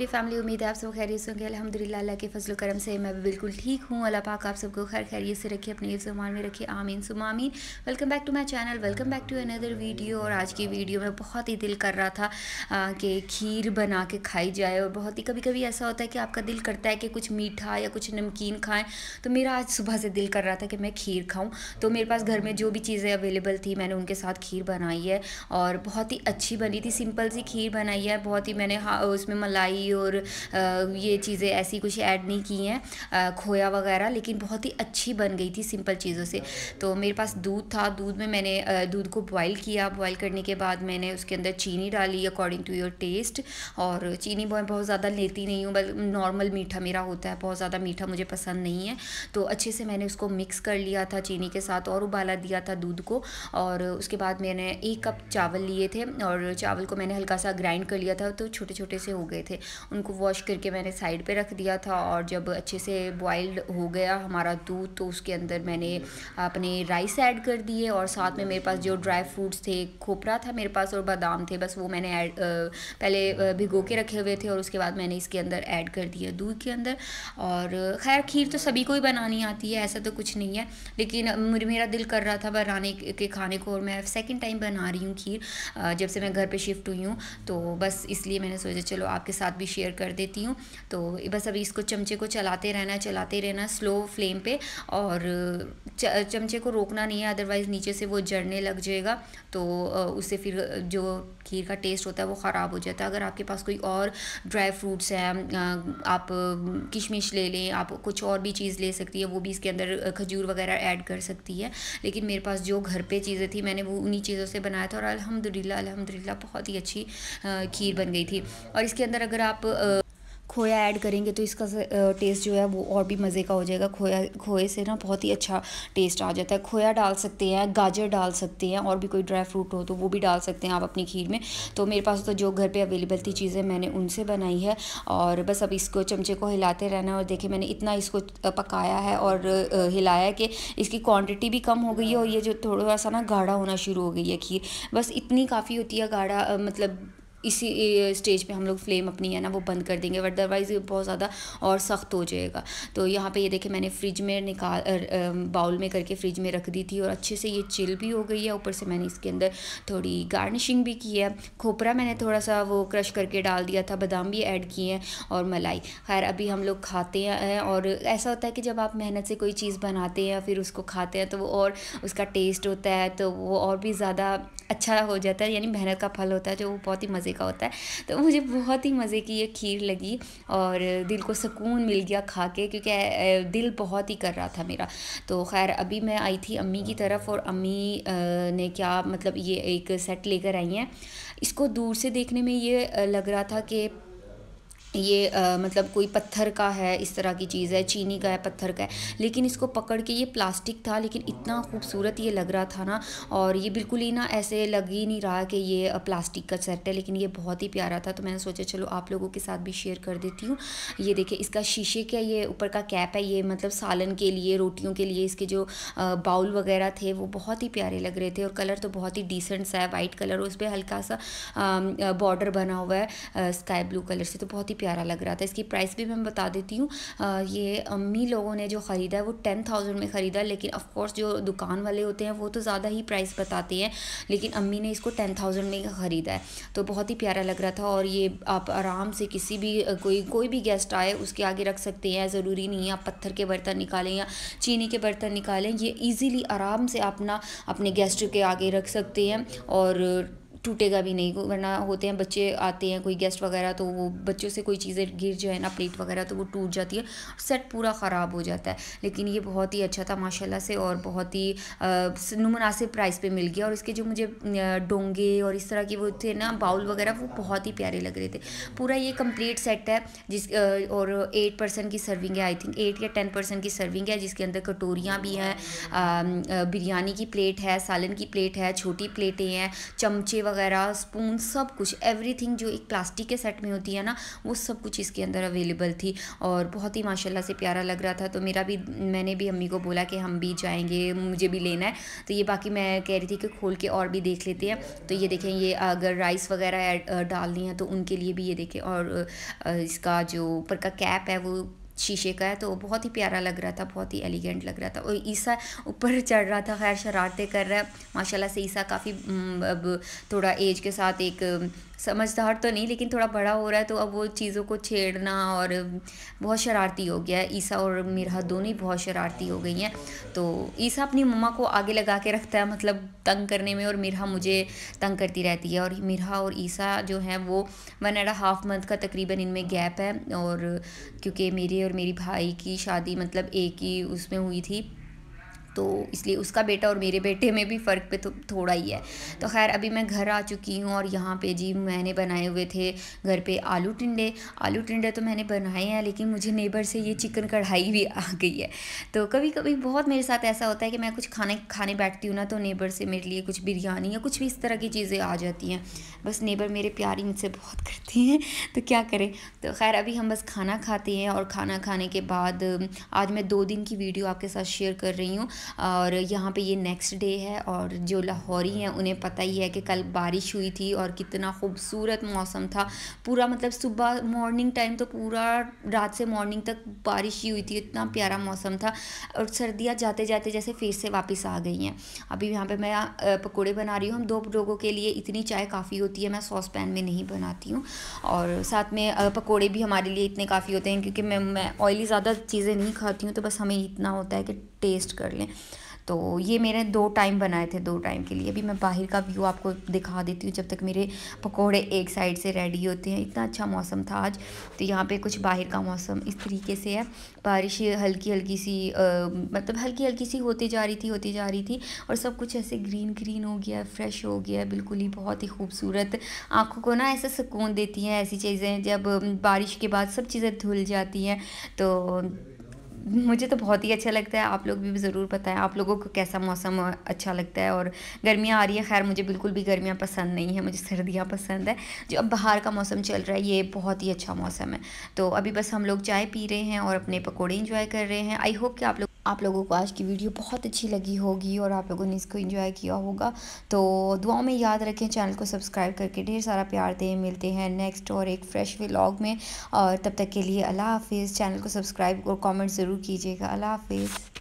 मेरी फैमिली उम्मीद है आप सब खैरियत होंगे अलहमदिल्ला अल्लाह के फजल करम से मैं भी बिल्कुल ठीक हूँ अल्लाह पाक आप सबको खैर खैरियत से रखे अपने सामान में रखे आमीन सुमामीन welcome back to my channel welcome back to another video और आज की वीडियो में बहुत ही दिल कर रहा था कि खीर बना के खाई जाए और बहुत ही कभी कभी ऐसा होता है कि आपका दिल करता है कि कुछ मीठा या कुछ नमकीन खाएँ तो मेरा आज सुबह से दिल कर रहा था कि मैं खीर खाऊँ तो मेरे पास घर में जो भी चीज़ें अवेलेबल थी मैंने उनके साथ खीर बनाई है और बहुत ही अच्छी बनी थी सिंपल सी खीर बनाई है बहुत ही मैंने हाँ, उसमें मलाई हल्दी और ये चीज़ें ऐसी कुछ ऐड नहीं की हैं खोया वगैरह लेकिन बहुत ही अच्छी बन गई थी सिंपल चीज़ों से तो मेरे पास दूध था दूध में मैंने दूध को बॉयल किया बॉयल करने के बाद मैंने उसके अंदर चीनी डाली अकॉर्डिंग टू योर टेस्ट और चीनी मैं बहुत ज़्यादा लेती नहीं हूँ बल्कि नॉर्मल मीठा मेरा होता है बहुत ज़्यादा मीठा मुझे पसंद नहीं है तो अच्छे से मैंने उसको मिक्स कर लिया था चीनी के साथ और उबाला दिया था दूध को और उसके बाद मैंने एक कप चावल लिए थे और चावल को मैंने हल्का सा ग्राइंड कर लिया था तो छोटे छोटे से हो गए थे उनको वॉश करके मैंने साइड पे रख दिया था और जब अच्छे से बॉइल्ड हो गया हमारा दूध तो उसके अंदर मैंने अपने राइस ऐड कर दिए और साथ में मेरे पास जो ड्राई फ्रूट्स थे खोपरा था मेरे पास और बादाम थे बस वो मैंने ऐड पहले भिगो के रखे हुए थे और उसके बाद मैंने इसके अंदर ऐड कर दिया दूध के अंदर और खैर खीर तो सभी को ही बनानी आती है ऐसा तो कुछ नहीं है लेकिन मेरा दिल कर रहा था बनाने के खाने को और मैं सेकेंड टाइम बना रही हूँ खीर जब से मैं घर पर शिफ्ट हुई हूँ तो बस इसलिए मैंने सोचा चलो आपके साथ भी शेयर कर देती हूँ तो बस अभी इसको चमचे को चलाते रहना चलाते रहना स्लो फ्लेम पे और चमचे को रोकना नहीं है अदरवाइज़ नीचे से वो जड़ने लग जाएगा तो उससे फिर जो खीर का टेस्ट होता है वो ख़राब हो जाता है अगर आपके पास कोई और ड्राई फ्रूट्स हैं आप किशमिश ले लें आप कुछ और भी चीज़ ले सकती है वो भी इसके अंदर खजूर वगैरह ऐड कर सकती है लेकिन मेरे पास जो घर पे चीज़ें थी मैंने वो उन्हीं चीज़ों से बनाया था और अलहमदिल्ला अलहमदिल्ला बहुत ही अच्छी खीर बन गई थी और इसके अंदर अगर आप खोया ऐड करेंगे तो इसका टेस्ट जो है वो और भी मज़े का हो जाएगा खोया खोए से ना बहुत ही अच्छा टेस्ट आ जाता है खोया डाल सकते हैं गाजर डाल सकते हैं और भी कोई ड्राई फ्रूट हो तो वो भी डाल सकते हैं आप अपनी खीर में तो मेरे पास तो जो घर पे अवेलेबल थी चीज़ें मैंने उनसे बनाई है और बस अब इसको चमचे को हिलाते रहना और देखिए मैंने इतना इसको पकाया है और हिलाया कि इसकी क्वान्टिटी भी कम हो गई है और ये जो थोड़ा सा ना गाढ़ा होना शुरू हो गई है खीर बस इतनी काफ़ी होती है गाढ़ा मतलब इसी स्टेज पे हम लोग फ्लेम अपनी है ना वो बंद कर देंगे अदरवाइज़ बहुत ज़्यादा और सख्त हो जाएगा तो यहाँ पे ये देखें मैंने फ्रिज में निकाल बाउल में करके फ्रिज में रख दी थी और अच्छे से ये चिल भी हो गई है ऊपर से मैंने इसके अंदर थोड़ी गार्निशिंग भी की है खोपरा मैंने थोड़ा सा वो क्रश करके डाल दिया था बादाम भी ऐड किए हैं और मलाई खैर अभी हम लोग खाते हैं और ऐसा होता है कि जब आप मेहनत से कोई चीज़ बनाते हैं फिर उसको खाते हैं तो वो और उसका टेस्ट होता है तो वो और भी ज़्यादा अच्छा हो जाता है यानी मेहनत का फल होता है जो वो बहुत ही मज़े का होता है तो मुझे बहुत ही मज़े की ये खीर लगी और दिल को सुकून मिल गया खा के क्योंकि दिल बहुत ही कर रहा था मेरा तो खैर अभी मैं आई थी अम्मी की तरफ और अम्मी ने क्या मतलब ये एक सेट लेकर आई हैं इसको दूर से देखने में ये लग रहा था कि ये आ, मतलब कोई पत्थर का है इस तरह की चीज़ है चीनी का है पत्थर का है लेकिन इसको पकड़ के ये प्लास्टिक था लेकिन इतना खूबसूरत ये लग रहा था ना और ये बिल्कुल ही ना ऐसे लग ही नहीं रहा कि ये प्लास्टिक का सेट है लेकिन ये बहुत ही प्यारा था तो मैंने सोचा चलो आप लोगों के साथ भी शेयर कर देती हूँ ये देखिए इसका शीशे का ये ऊपर का कैप है ये मतलब सालन के लिए रोटियों के लिए इसके जो बाउल वगैरह थे वो बहुत ही प्यारे लग रहे थे और कलर तो बहुत ही डिसेंट सा है वाइट कलर उस पर हल्का सा बॉर्डर बना हुआ है स्काई ब्लू कलर से तो बहुत ही प्यारा लग रहा था इसकी प्राइस भी मैं बता देती हूँ ये अम्मी लोगों ने जो ख़रीदा है वो टेन थाउजेंड में ख़रीदा लेकिन ऑफकोर्स जो दुकान वाले होते हैं वो तो ज़्यादा ही प्राइस बताते हैं लेकिन अम्मी ने इसको टेन थाउजेंड में ख़रीदा है तो बहुत ही प्यारा लग रहा था और ये आप आराम से किसी भी कोई कोई भी गेस्ट आए उसके आगे रख सकते हैं ज़रूरी नहीं है आप पत्थर के बर्तन निकालें या चीनी के बर्तन निकालें ये ईज़िली आराम से अपना अपने गेस्ट के आगे रख सकते हैं और टूटेगा भी नहीं वरना होते हैं बच्चे आते हैं कोई गेस्ट वगैरह तो वो बच्चों से कोई चीज़ें गिर जाए ना प्लेट वगैरह तो वो टूट जाती है सेट पूरा ख़राब हो जाता है लेकिन ये बहुत ही अच्छा था माशाल्लाह से और बहुत ही मुनासिब प्राइस पे मिल गया और इसके जो मुझे डोंगे और इस तरह के वो थे ना बाउल वगैरह वो बहुत ही प्यारे लग रहे थे पूरा ये कम्प्लीट सेट है जिस और एट परसेंट की सर्विंग है आई थिंक एट या टेन परसेंट की सर्विंग है जिसके अंदर कटोरियाँ भी हैं बिरयानी की प्लेट है सालन की प्लेट है छोटी प्लेटें हैं चमचे वगैरह स्पून सब कुछ एवरीथिंग जो एक प्लास्टिक के सेट में होती है ना वो सब कुछ इसके अंदर अवेलेबल थी और बहुत ही माशाल्लाह से प्यारा लग रहा था तो मेरा भी मैंने भी अम्मी को बोला कि हम भी जाएंगे मुझे भी लेना है तो ये बाकी मैं कह रही थी कि खोल के और भी देख लेते हैं तो ये देखें ये अगर राइस वगैरह डालनी है तो उनके लिए भी ये देखें और इसका जो ऊपर का कैप है वो शीशे का है तो बहुत ही प्यारा लग रहा था बहुत ही एलिगेंट लग रहा था और ईसा ऊपर चढ़ रहा था खैर शरारतें कर रहा है माशाल्लाह से ईसा काफ़ी अब थोड़ा एज के साथ एक समझदार तो नहीं लेकिन थोड़ा बड़ा हो रहा है तो अब वो चीज़ों को छेड़ना और बहुत शरारती हो गया है ईसा और मेरा दोनों ही बहुत शरारती हो गई हैं तो ईसा अपनी मम्मा को आगे लगा के रखता है मतलब तंग करने में और मेरा मुझे तंग करती रहती है और मेरा और ईसा जो है वो वन एंड हाफ मंथ का तकरीबन इनमें गैप है और क्योंकि मेरे और मेरी भाई की शादी मतलब एक ही उसमें हुई थी तो इसलिए उसका बेटा और मेरे बेटे में भी फ़र्क पे तो थोड़ा ही है तो खैर अभी मैं घर आ चुकी हूँ और यहाँ पे जी मैंने बनाए हुए थे घर पे आलू टिंडे आलू टिंडे तो मैंने बनाए हैं लेकिन मुझे नेबर से ये चिकन कढ़ाई भी आ गई है तो कभी कभी बहुत मेरे साथ ऐसा होता है कि मैं कुछ खाने खाने बैठती हूँ ना तो नेबर से मेरे लिए कुछ बिरयानी या कुछ भी इस तरह की चीज़ें आ जाती हैं बस नेबर मेरे प्यारी मुझसे बहुत करती हैं तो क्या करें तो खैर अभी हम बस खाना खाते हैं और खाना खाने के बाद आज मैं दो दिन की वीडियो आपके साथ शेयर कर रही हूँ और यहाँ पे ये नेक्स्ट डे है और जो लाहौरी हैं उन्हें पता ही है कि कल बारिश हुई थी और कितना खूबसूरत मौसम था पूरा मतलब सुबह मॉर्निंग टाइम तो पूरा रात से मॉर्निंग तक बारिश ही हुई थी इतना प्यारा मौसम था और सर्दियाँ जाते जाते जैसे फिर से वापस आ गई हैं अभी यहाँ पर मैं पकौड़े बना रही हूँ हम दो लोगों के लिए इतनी चाय काफ़ी होती है मैं सॉस पैन में नहीं बनाती हूँ और साथ में पकौड़े भी हमारे लिए इतने काफ़ी होते हैं क्योंकि मैं मैं ऑयली ज़्यादा चीज़ें नहीं खाती हूँ तो बस हमें इतना होता है कि टेस्ट कर लें तो ये मैंने दो टाइम बनाए थे दो टाइम के लिए अभी मैं बाहर का व्यू आपको दिखा देती हूँ जब तक मेरे पकोड़े एक साइड से रेडी होते हैं इतना अच्छा मौसम था आज तो यहाँ पे कुछ बाहर का मौसम इस तरीके से है बारिश हल्की हल्की सी आ, मतलब हल्की हल्की सी होती जा रही थी होती जा रही थी और सब कुछ ऐसे ग्रीन ग्रीन हो गया फ्रेश हो गया बिल्कुल ही बहुत ही खूबसूरत आँखों को ना ऐसा सुकून देती हैं ऐसी चीज़ें जब बारिश के बाद सब चीज़ें धुल जाती हैं तो मुझे तो बहुत ही अच्छा लगता है आप लोग भी ज़रूर बताएं आप लोगों को कैसा मौसम अच्छा लगता है और गर्मियाँ आ रही है खैर मुझे बिल्कुल भी गर्मियाँ पसंद नहीं है मुझे सर्दियाँ पसंद है जो अब बाहर का मौसम चल रहा है ये बहुत ही अच्छा मौसम है तो अभी बस हम लोग चाय पी रहे हैं और अपने पकौड़े इंजॉय कर रहे हैं आई होप कि आप लोग आप लोगों को आज की वीडियो बहुत अच्छी लगी होगी और आप लोगों ने इसको इन्जॉय किया होगा तो दुआ में याद रखें चैनल को सब्सक्राइब करके ढेर सारा प्यार दें मिलते हैं नेक्स्ट और एक फ्रेश व्लॉग में और तब तक के लिए अल्लाह हाफिज़ चैनल को सब्सक्राइब और कमेंट ज़रूर ज़रूर कीजिएगा अल्लाह हाफिज़